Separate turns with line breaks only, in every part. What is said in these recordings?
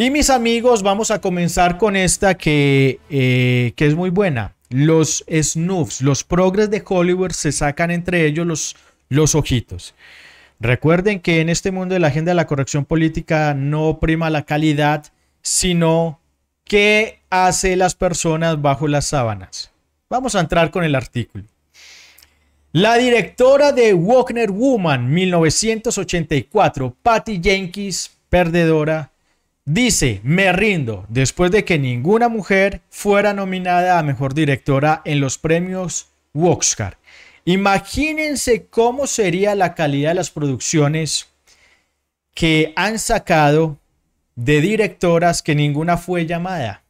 Y mis amigos, vamos a comenzar con esta eh, que, es muy buena. Los snoofs, los progres de Hollywood se sacan entre ellos los, los ojitos. Recuerden que en este mundo de la agenda de la corrección política no prima la calidad, sino qué hace las personas bajo las sábanas. Vamos a entrar con el artículo. La directora de Wagner Woman 1984, Patty Jenkins, perdedora, Dice, me rindo, después de que ninguna mujer fuera nominada a Mejor Directora en los premios Woxcar. Imagínense cómo sería la calidad de las producciones que han sacado de directoras que ninguna fue llamada.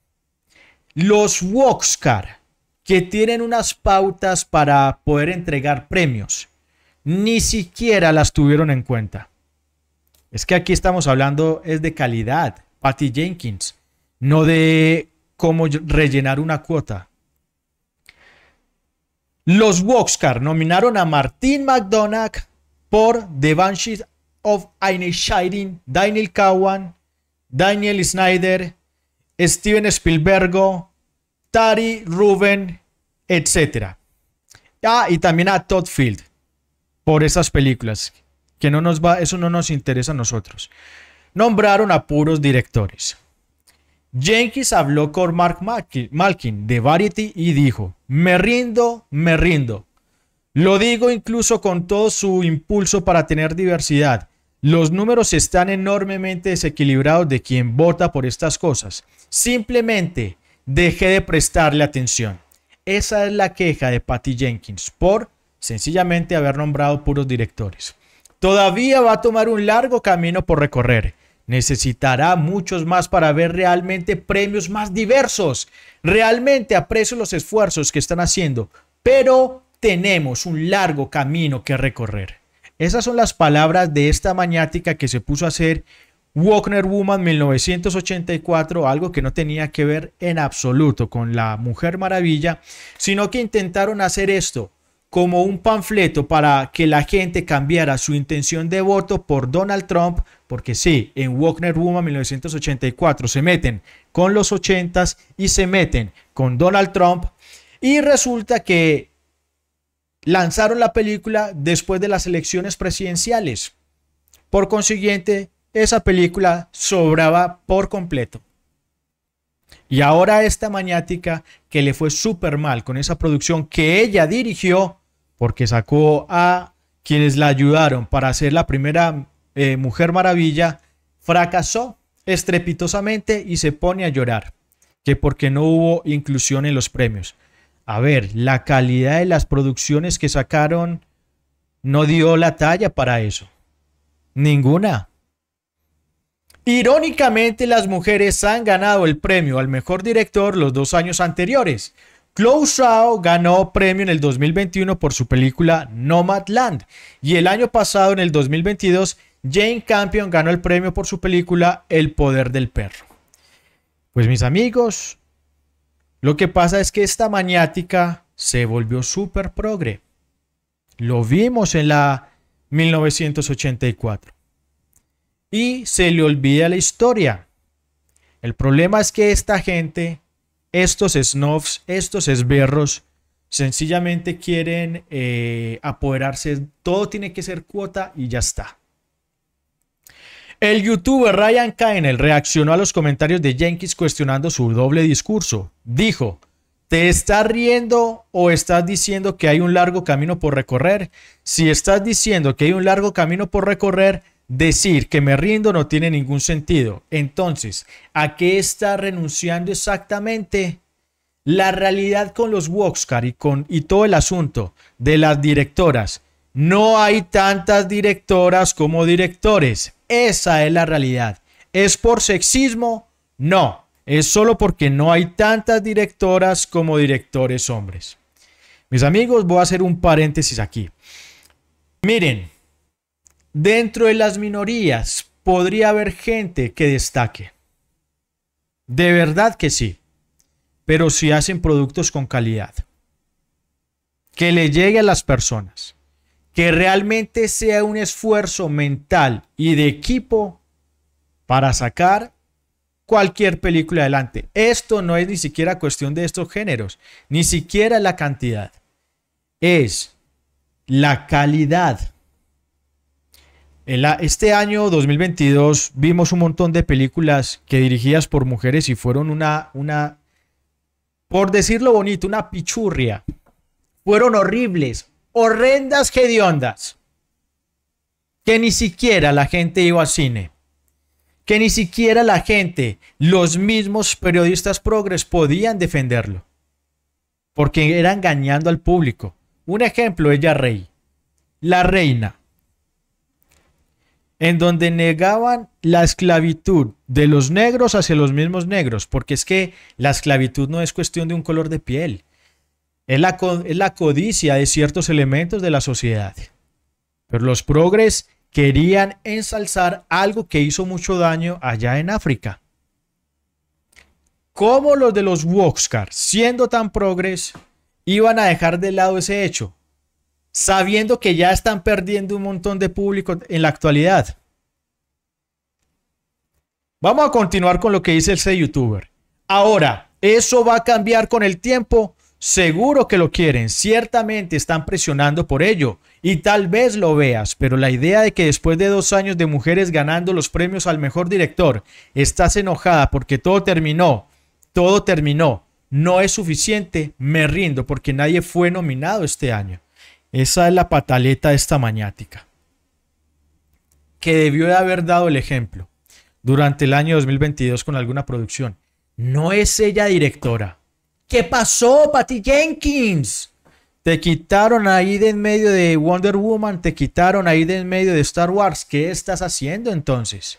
Los Oscar, que tienen unas pautas para poder entregar premios, ni siquiera las tuvieron en cuenta. Es que aquí estamos hablando es de calidad Patty Jenkins, no de cómo rellenar una cuota. Los Woxcar nominaron a Martin McDonagh por The Banshees of Inisherin, Daniel Cowan, Daniel Snyder, Steven Spielberg, Tari Ruben, etc. Ah, y también a Todd Field por esas películas, que no nos va, eso no nos interesa a nosotros nombraron a puros directores. Jenkins habló con Mark Malkin de Variety y dijo, me rindo, me rindo. Lo digo incluso con todo su impulso para tener diversidad. Los números están enormemente desequilibrados de quien vota por estas cosas. Simplemente dejé de prestarle atención. Esa es la queja de Patty Jenkins por sencillamente haber nombrado puros directores. Todavía va a tomar un largo camino por recorrer necesitará muchos más para ver realmente premios más diversos. Realmente aprecio los esfuerzos que están haciendo, pero tenemos un largo camino que recorrer. Esas son las palabras de esta maniática que se puso a hacer Walkner Woman 1984, algo que no tenía que ver en absoluto con la Mujer Maravilla, sino que intentaron hacer esto, como un panfleto para que la gente cambiara su intención de voto por Donald Trump, porque sí, en Walkner Woman 1984 se meten con los 80s y se meten con Donald Trump, y resulta que lanzaron la película después de las elecciones presidenciales. Por consiguiente, esa película sobraba por completo. Y ahora esta maniática que le fue súper mal con esa producción que ella dirigió, porque sacó a quienes la ayudaron para hacer la primera eh, Mujer Maravilla, fracasó estrepitosamente y se pone a llorar, que porque no hubo inclusión en los premios. A ver, la calidad de las producciones que sacaron no dio la talla para eso. Ninguna. Irónicamente, las mujeres han ganado el premio al mejor director los dos años anteriores, Klaus Rao ganó premio en el 2021 por su película Nomadland y el año pasado, en el 2022, Jane Campion ganó el premio por su película El Poder del Perro. Pues mis amigos, lo que pasa es que esta maniática se volvió súper progre. Lo vimos en la 1984. Y se le olvida la historia. El problema es que esta gente estos snobs, estos esberros, sencillamente quieren eh, apoderarse, todo tiene que ser cuota y ya está. El youtuber Ryan Kainel reaccionó a los comentarios de Jenkins cuestionando su doble discurso. Dijo, ¿te estás riendo o estás diciendo que hay un largo camino por recorrer? Si estás diciendo que hay un largo camino por recorrer, Decir que me rindo no tiene ningún sentido. Entonces, ¿a qué está renunciando exactamente? La realidad con los Woxcar y, con, y todo el asunto de las directoras. No hay tantas directoras como directores. Esa es la realidad. ¿Es por sexismo? No. Es solo porque no hay tantas directoras como directores hombres. Mis amigos, voy a hacer un paréntesis aquí. Miren, Dentro de las minorías podría haber gente que destaque. De verdad que sí. Pero si hacen productos con calidad. Que le llegue a las personas. Que realmente sea un esfuerzo mental y de equipo para sacar cualquier película adelante. Esto no es ni siquiera cuestión de estos géneros, ni siquiera la cantidad. Es la calidad este año 2022 vimos un montón de películas que dirigidas por mujeres y fueron una, una por decirlo bonito, una pichurria. Fueron horribles, horrendas, hediondas. Que ni siquiera la gente iba al cine. Que ni siquiera la gente, los mismos periodistas progres podían defenderlo. Porque era engañando al público. Un ejemplo, ella rey. La reina en donde negaban la esclavitud de los negros hacia los mismos negros, porque es que la esclavitud no es cuestión de un color de piel, es la, codicia de ciertos elementos de la sociedad. Pero los progres querían ensalzar algo que hizo mucho daño allá en África. ¿Cómo los de los Woxcar, siendo tan progres, iban a dejar de lado ese hecho? sabiendo que ya están perdiendo un montón de público en la actualidad. Vamos a continuar con lo que dice el c youtuber. Ahora, ¿eso va a cambiar con el tiempo? Seguro que lo quieren, ciertamente están presionando por ello y tal vez lo veas, pero la idea de que después de dos años de mujeres ganando los premios al mejor director, estás enojada porque todo terminó, todo terminó, no es suficiente, me rindo porque nadie fue nominado este año. Esa es la pataleta esta mañática. Que debió de haber dado el ejemplo durante el año 2022 con alguna producción. No es ella directora. ¿Qué pasó, Patty Jenkins? Te quitaron ahí de en medio de Wonder Woman, te quitaron ahí de en medio de Star Wars. ¿Qué estás haciendo entonces?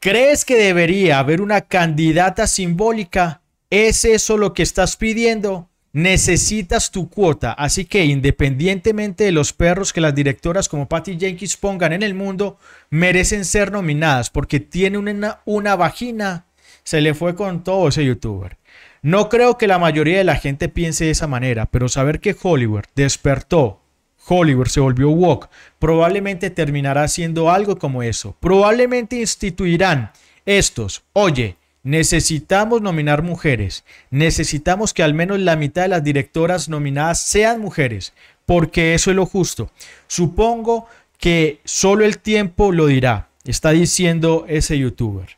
¿Crees que debería haber una candidata simbólica? ¿Es eso lo que estás pidiendo? necesitas tu cuota. Así que independientemente de los perros que las directoras como Patty Jenkins pongan en el mundo, merecen ser nominadas porque tiene una, una vagina. Se le fue con todo ese youtuber. No creo que la mayoría de la gente piense de esa manera, pero saber que Hollywood despertó, Hollywood se volvió woke, probablemente terminará haciendo algo como eso. Probablemente instituirán estos, oye, Necesitamos nominar mujeres. Necesitamos que al menos la mitad de las directoras nominadas sean mujeres, porque eso es lo justo. Supongo que solo el tiempo lo dirá, está diciendo ese youtuber.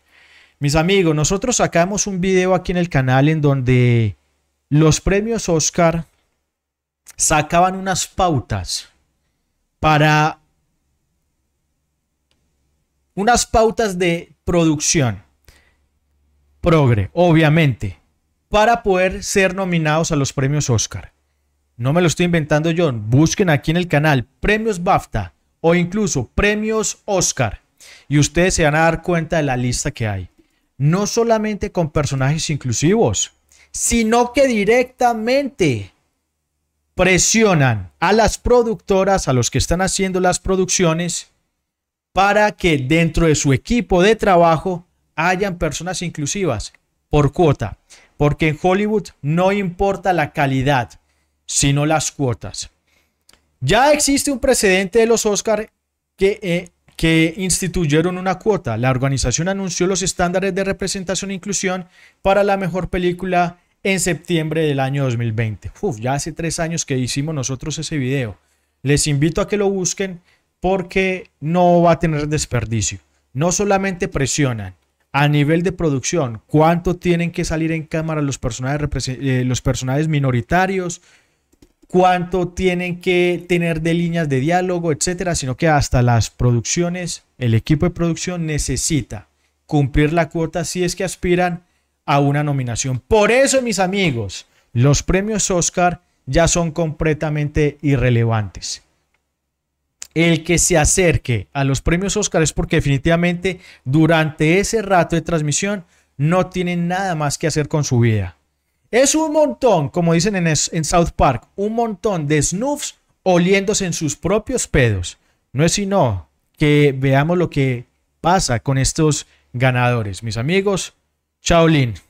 Mis amigos, nosotros sacamos un video aquí en el canal en donde los premios Oscar sacaban unas pautas para unas pautas de producción progre, obviamente, para poder ser nominados a los premios Oscar. No me lo estoy inventando yo. Busquen aquí en el canal premios BAFTA o incluso premios Oscar y ustedes se van a dar cuenta de la lista que hay. No solamente con personajes inclusivos, sino que directamente presionan a las productoras, a los que están haciendo las producciones, para que dentro de su equipo de trabajo hayan personas inclusivas por cuota, porque en Hollywood no importa la calidad, sino las cuotas. Ya existe un precedente de los Oscar que, eh, que instituyeron una cuota. La organización anunció los estándares de representación e inclusión para la mejor película en septiembre del año 2020. Uf, ya hace tres años que hicimos nosotros ese video. Les invito a que lo busquen porque no va a tener desperdicio. No solamente presionan, a nivel de producción, cuánto tienen que salir en cámara los personajes, eh, los personajes minoritarios, cuánto tienen que tener de líneas de diálogo, etcétera, sino que hasta las producciones, el equipo de producción necesita cumplir la cuota si es que aspiran a una nominación. Por eso, mis amigos, los premios Oscar ya son completamente irrelevantes el que se acerque a los premios Oscar es porque definitivamente durante ese rato de transmisión no tienen nada más que hacer con su vida. Es un montón, como dicen en, South Park, un montón de snoofs oliéndose en sus propios pedos. No es sino que veamos lo que pasa con estos ganadores. Mis amigos, Lin.